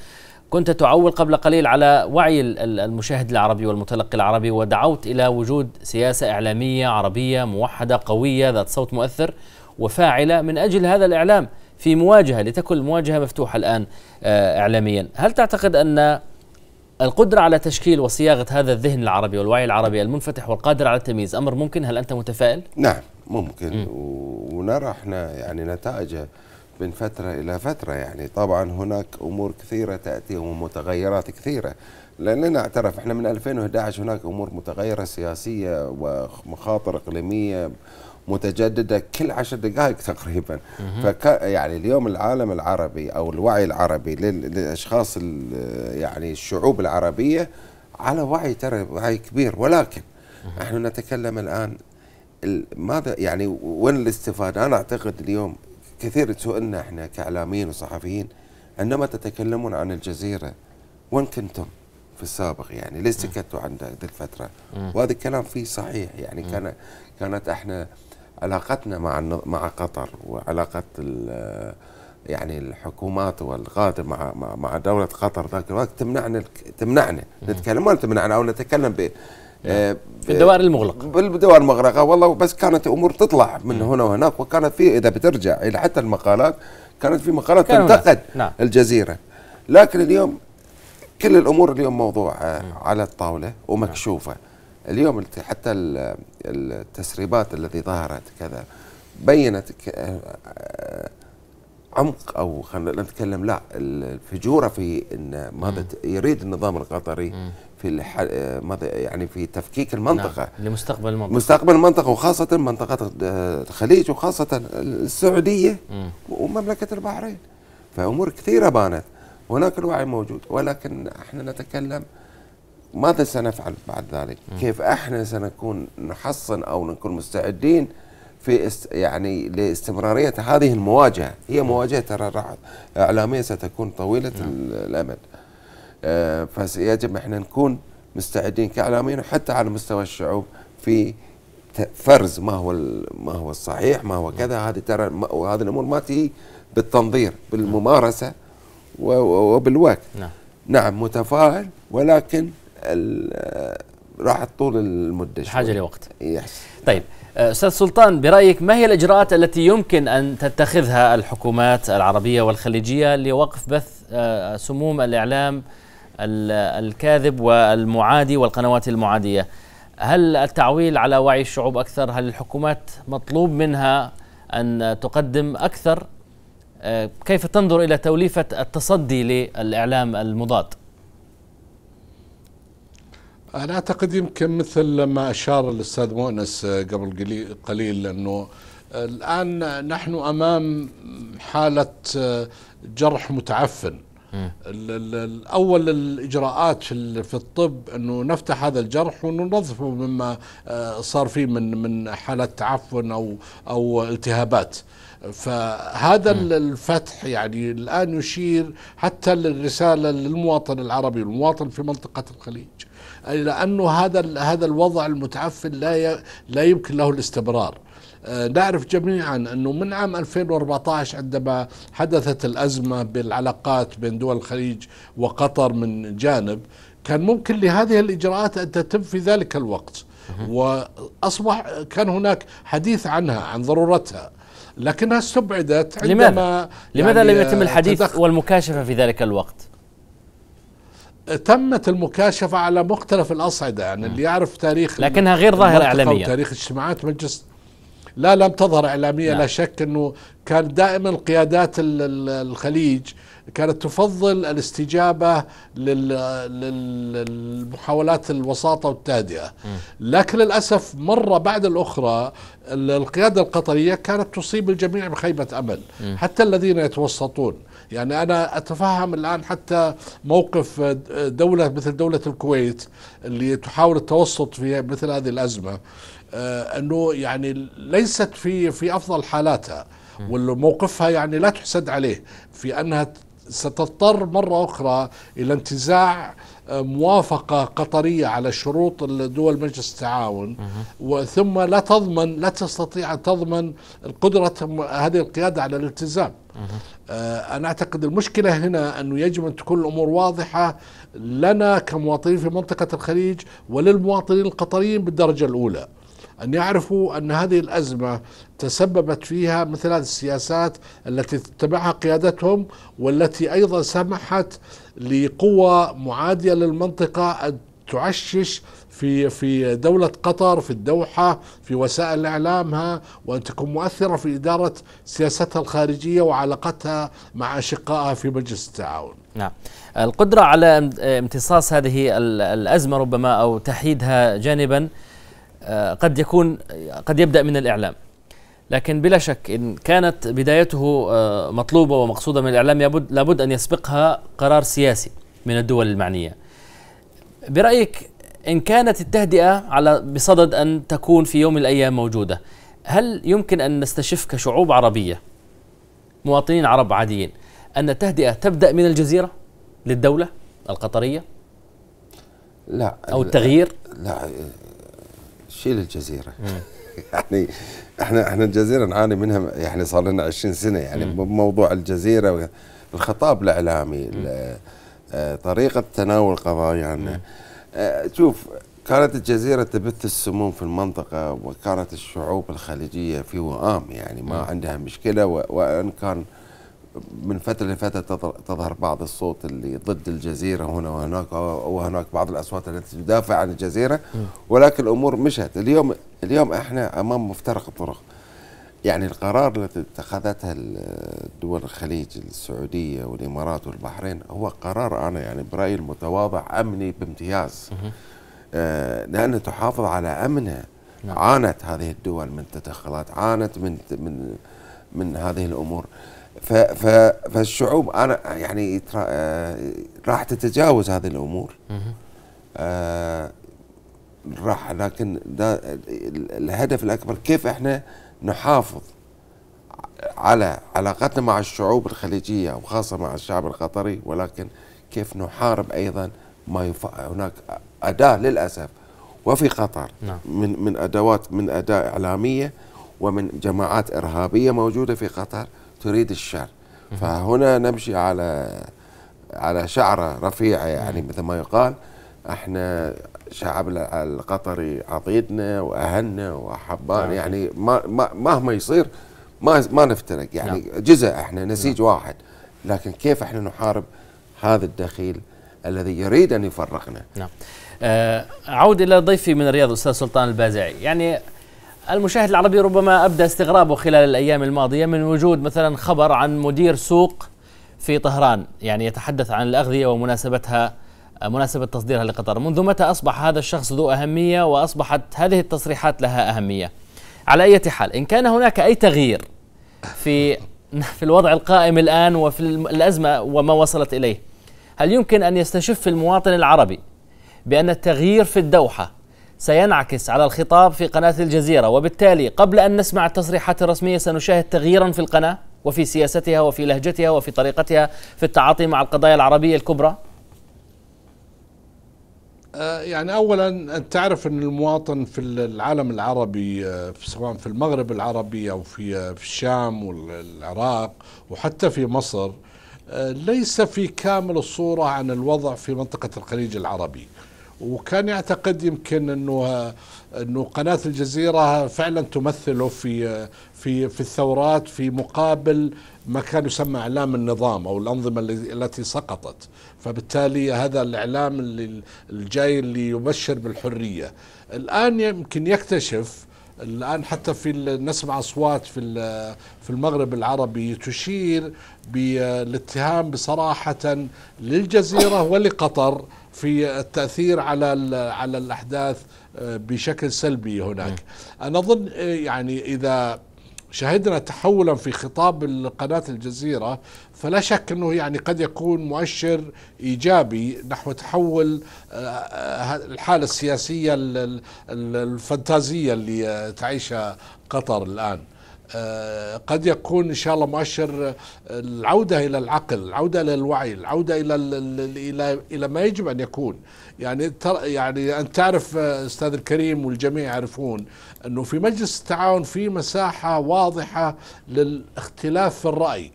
Speaker 1: كنت تعول قبل قليل على وعي المشاهد العربي والمتلقي العربي ودعوت الى وجود سياسه اعلاميه عربيه موحده قويه ذات صوت مؤثر وفاعله من اجل هذا الاعلام في مواجهة لتكن المواجهة مفتوحة الآن آه، إعلاميا هل تعتقد أن القدرة على تشكيل وصياغة هذا الذهن العربي والوعي العربي المنفتح والقادر على التمييز أمر ممكن هل أنت متفائل؟
Speaker 2: نعم ممكن ونرى احنا يعني نتائجه من فترة إلى فترة يعني طبعا هناك أمور كثيرة تأتي ومتغيرات كثيرة لأننا اعترف احنا من 2011 هناك أمور متغيرة سياسية ومخاطر إقليمية متجدده كل عشر دقائق تقريبا فك يعني اليوم العالم العربي او الوعي العربي للاشخاص يعني الشعوب العربيه على وعي ترى وعي كبير ولكن نحن نتكلم الان ماذا يعني وين الاستفاده؟ انا اعتقد اليوم كثير تسؤلنا احنا كاعلاميين وصحفيين عندما تتكلمون عن الجزيره وين كنتم؟ في السابق يعني ليش سكتوا عن ذي الفتره؟ وهذا الكلام فيه صحيح يعني كان كانت احنا علاقتنا مع مع قطر وعلاقه يعني الحكومات والقاده مع مع دوله قطر ذاك الوقت تمنعنا تمنعنا نتكلم ولا تمنعنا او نتكلم ب نعم. آه، في الدوائر المغلقه بالدوائر المغلقه والله بس كانت امور تطلع من هنا وهناك وكانت في اذا بترجع الى حتى المقالات كانت في مقالات تنتقد نعم. الجزيره لكن اليوم كل الامور اليوم موضوع آه، على الطاوله ومكشوفه نعم. اليوم حتى التسريبات التي ظهرت كذا بينت آه، عمق او خلينا نتكلم لا الفجوره في ان ماذا يريد النظام القطري في آه، ماذا يعني في تفكيك المنطقه نعم. لمستقبل المنطقه مستقبل المنطقه وخاصه منطقه آه، الخليج وخاصه السعوديه م. ومملكه البحرين فامور كثيره بانت هناك الوعي موجود ولكن احنا نتكلم ماذا سنفعل بعد ذلك؟ كيف احنا سنكون نحصن او نكون مستعدين في است يعني لاستمراريه هذه المواجهه، هي مواجهه ترى اعلاميه ستكون طويله م. الامد. آه فيجب احنا نكون مستعدين كاعلاميين وحتى على مستوى الشعوب في فرز ما هو ما هو الصحيح ما هو كذا هذه ترى وهذه الامور ما تجي بالتنظير بالممارسه وبالوقت نعم نعم متفائل ولكن راحت طول المده حاجه لوقت يس
Speaker 1: طيب آه، استاذ سلطان برايك ما هي الاجراءات التي يمكن ان تتخذها الحكومات العربيه والخليجيه لوقف بث آه، سموم الاعلام الكاذب والمعادي والقنوات المعاديه هل التعويل على وعي الشعوب اكثر هل الحكومات مطلوب منها ان تقدم اكثر آه، كيف تنظر الى توليفه التصدي للاعلام المضاد
Speaker 4: انا اعتقد يمكن مثل ما اشار الاستاذ مؤنس آه، قبل قليل انه آه، الان نحن امام حاله آه، جرح متعفن اول الاجراءات في الطب انه نفتح هذا الجرح وننظفه مما صار فيه من من حالات تعفن او او التهابات فهذا م. الفتح يعني الان يشير حتى للرساله للمواطن العربي والمواطن في منطقه الخليج يعني لانه هذا هذا الوضع المتعفن لا لا يمكن له الاستمرار آه، نعرف جميعا انه من عام 2014 عندما حدثت الازمه بالعلاقات بين دول الخليج وقطر من جانب كان ممكن لهذه الاجراءات ان تتم في ذلك الوقت واصبح كان هناك حديث عنها عن ضرورتها لكنها استبعدت عندما لماذا؟ لماذا لم يعني، يتم آه، الحديث
Speaker 1: والمكاشفه في ذلك الوقت؟
Speaker 4: تمت المكاشفة على مختلف الأصعدة يعني اللي يعرف تاريخ لكنها غير ظاهرة إعلامية تاريخ اجتماعات مجلس لا لم تظهر إعلامية لا, نعم. لا شك أنه كان دائما قيادات الخليج كانت تفضل الاستجابة للمحاولات الوساطة والتهدئة لكن للأسف مرة بعد الأخرى القيادة القطرية كانت تصيب الجميع بخيبة أمل حتى الذين يتوسطون يعني أنا أتفهم الآن حتى موقف آه، دولة مثل دولة الكويت اللي تحاول التوسط في مثل هذه الأزمة آه، أنه يعني ليست في في أفضل حالاتها والموقفها يعني لا تحسد عليه في أنها ستضطر مرة أخرى إلى انتزاع آه، موافقة قطرية على شروط دول مجلس التعاون ثم لا تضمن لا تستطيع أن تضمن قدرة هذه القيادة على الالتزام آه، أنا أعتقد المشكلة هنا أنه يجب أن تكون الأمور واضحة لنا كمواطنين في منطقة الخليج وللمواطنين القطريين بالدرجة الأولى أن يعرفوا أن هذه الأزمة تسببت فيها مثل هذه السياسات التي تتبعها قيادتهم والتي أيضا سمحت لقوى معادية للمنطقة أن تعشش في في دولة قطر في الدوحة في وسائل إعلامها وأن تكون مؤثرة في إدارة سياستها الخارجية وعلاقتها مع أشقائها في مجلس التعاون
Speaker 1: نعم القدرة على امتصاص هذه الأزمة ربما أو تحييدها جانبا آه، قد يكون قد يبدأ من الإعلام لكن بلا شك إن كانت بدايته آه، مطلوبة ومقصودة من الإعلام لابد, لابد أن يسبقها قرار سياسي من الدول المعنية برأيك إن كانت التهدئة على بصدد أن تكون في يوم من الأيام موجودة هل يمكن أن نستشف كشعوب عربية مواطنين عرب عاديين أن التهدئة تبدأ من الجزيرة للدولة القطرية لا أو التغيير لا شيل الجزيره
Speaker 2: *laughs* يعني احنا احنا الجزيره نعاني منها يعني صار لنا 20 سنه يعني موضوع الجزيره الخطاب الاعلامي آه، طريقه تناول قضايانا يعني شوف كانت الجزيرة تبث السموم في المنطقة وكانت الشعوب الخليجية في وئام يعني ما عندها مشكلة وإن كان من فترة لفترة تظهر بعض الصوت اللي ضد الجزيرة هنا وهناك وهناك بعض الأصوات التي تدافع عن الجزيرة ولكن الأمور مشت اليوم اليوم احنا أمام مفترق الطرق يعني القرار الذي اتخذتها الدول الخليج السعودية والإمارات والبحرين هو قرار أنا يعني برأيي المتواضع أمني بامتياز آه، لأن لأنه تحافظ على أمنها نعم. عانت هذه الدول من تدخلات عانت من من من هذه الأمور ف ف فالشعوب انا يعني آه، راح تتجاوز هذه الامور آه، راح لكن الهدف الاكبر كيف احنا نحافظ على علاقتنا مع الشعوب الخليجيه وخاصه مع الشعب القطري ولكن كيف نحارب ايضا ما يف... هناك اداه للاسف وفي قطر نعم. من من ادوات من اداه اعلاميه ومن جماعات ارهابيه موجوده في قطر تريد الشعر فهنا نمشي على على شعره رفيعه يعني مثل ما يقال احنا شعب القطري عطيتنا واهلنا واحبانا نعم. يعني ما ما مهما يصير ما ما نفترق يعني نعم. جزء احنا نسيج نعم. واحد لكن كيف احنا نحارب هذا الدخيل الذي يريد ان يفرقنا نعم
Speaker 1: آه، اعود الى ضيفي من الرياض الاستاذ سلطان البازعي يعني المشاهد العربي ربما أبدى استغرابه خلال الأيام الماضية من وجود مثلا خبر عن مدير سوق في طهران يعني يتحدث عن الأغذية ومناسبتها مناسبة تصديرها لقطر منذ متى أصبح هذا الشخص ذو أهمية وأصبحت هذه التصريحات لها أهمية على أي حال إن كان هناك أي تغيير في *laughs* في الوضع القائم الآن وفي الأزمة وما وصلت إليه هل يمكن أن يستشف المواطن العربي بأن التغيير في الدوحة سينعكس على الخطاب في قناة الجزيرة وبالتالي قبل أن نسمع التصريحات الرسمية سنشاهد تغييرا في القناة وفي سياستها وفي لهجتها وفي طريقتها في التعاطي مع القضايا العربية الكبرى
Speaker 4: آه، يعني اولا أن تعرف ان المواطن في العالم العربي آه، سواء في المغرب العربي او في آه، الشام والعراق وحتى في مصر ليس في كامل الصوره عن الوضع في منطقه الخليج العربي. وكان يعتقد يمكن انه انه قناه الجزيره فعلا تمثله في في في الثورات في مقابل ما كان يسمى اعلام النظام او الانظمه التي سقطت فبالتالي هذا الاعلام اللي الجاي اللي يبشر بالحريه الان يمكن يكتشف الان حتى في نسمع اصوات في في المغرب العربي تشير بالاتهام بصراحه للجزيره ولقطر في التاثير على على الاحداث آه، بشكل سلبي هناك نعم. انا اظن آه، يعني اذا شهدنا تحولا في خطاب قناة الجزيرة فلا شك أنه يعني قد يكون مؤشر إيجابي نحو تحول آه، آه، الحالة السياسية الفانتازية اللي تعيشها قطر الآن آه، قد يكون ان شاء الله مؤشر آه، العوده الى العقل العوده الى الوعي العوده الى الى الى ما يجب ان يكون يعني يعني انت تعرف آه، استاذ الكريم والجميع يعرفون انه في مجلس التعاون في مساحه واضحه للاختلاف في الراي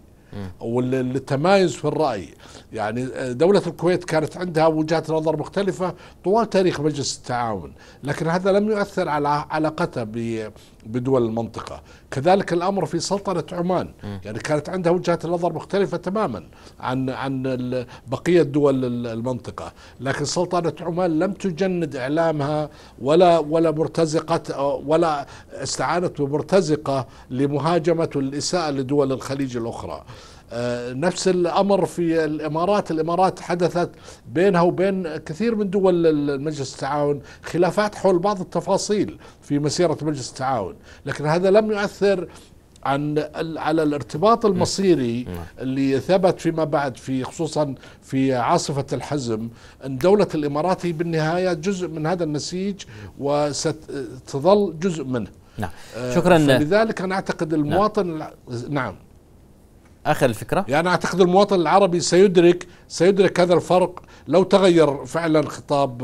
Speaker 4: والتمايز في الرأي يعني دولة الكويت كانت عندها وجهات نظر مختلفة طوال تاريخ مجلس التعاون لكن هذا لم يؤثر على علاقتها بدول المنطقة كذلك الأمر في سلطنة عمان م. يعني كانت عندها وجهة نظر مختلفة تماما عن عن بقية دول المنطقة لكن سلطنة عمان لم تجند إعلامها ولا ولا مرتزقة ولا استعانت بمرتزقة لمهاجمة والإساءة لدول الخليج الأخرى آه، نفس الامر في الامارات، الامارات حدثت بينها وبين كثير من دول مجلس التعاون خلافات حول بعض التفاصيل في مسيره مجلس التعاون، لكن هذا لم يؤثر عن على الارتباط المصيري اللي ثبت فيما بعد في خصوصا في عاصفة الحزم أن دولة الإمارات هي بالنهاية جزء من هذا النسيج وستظل جزء منه
Speaker 1: نعم آه، شكرا لذلك
Speaker 4: أنا أعتقد المواطن نعم, نعم. اخر الفكره يعني اعتقد المواطن العربي سيدرك سيدرك هذا الفرق لو تغير فعلا خطاب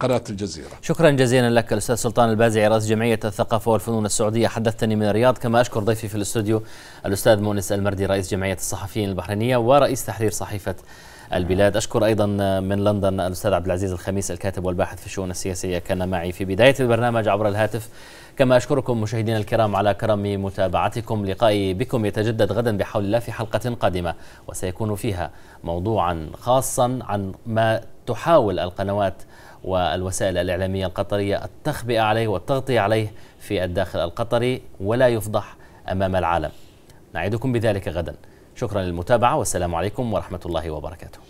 Speaker 4: قناه الجزيره
Speaker 1: شكرا جزيلا لك الاستاذ سلطان البازعي رئيس جمعيه الثقافه والفنون السعوديه حدثتني من الرياض كما اشكر ضيفي في الاستوديو الاستاذ مونس المردي رئيس جمعيه الصحفيين البحرينيه ورئيس تحرير صحيفه البلاد أشكر أيضا من لندن الأستاذ عبد العزيز الخميس الكاتب والباحث في الشؤون السياسية كان معي في بداية البرنامج عبر الهاتف كما أشكركم مشاهدينا الكرام على كرم متابعتكم لقائي بكم يتجدد غدا بحول الله في حلقة قادمة وسيكون فيها موضوعا خاصا عن ما تحاول القنوات والوسائل الإعلامية القطرية التخبئة عليه والتغطية عليه في الداخل القطري ولا يفضح أمام العالم نعيدكم بذلك غدا شكرا للمتابعة والسلام عليكم ورحمة الله وبركاته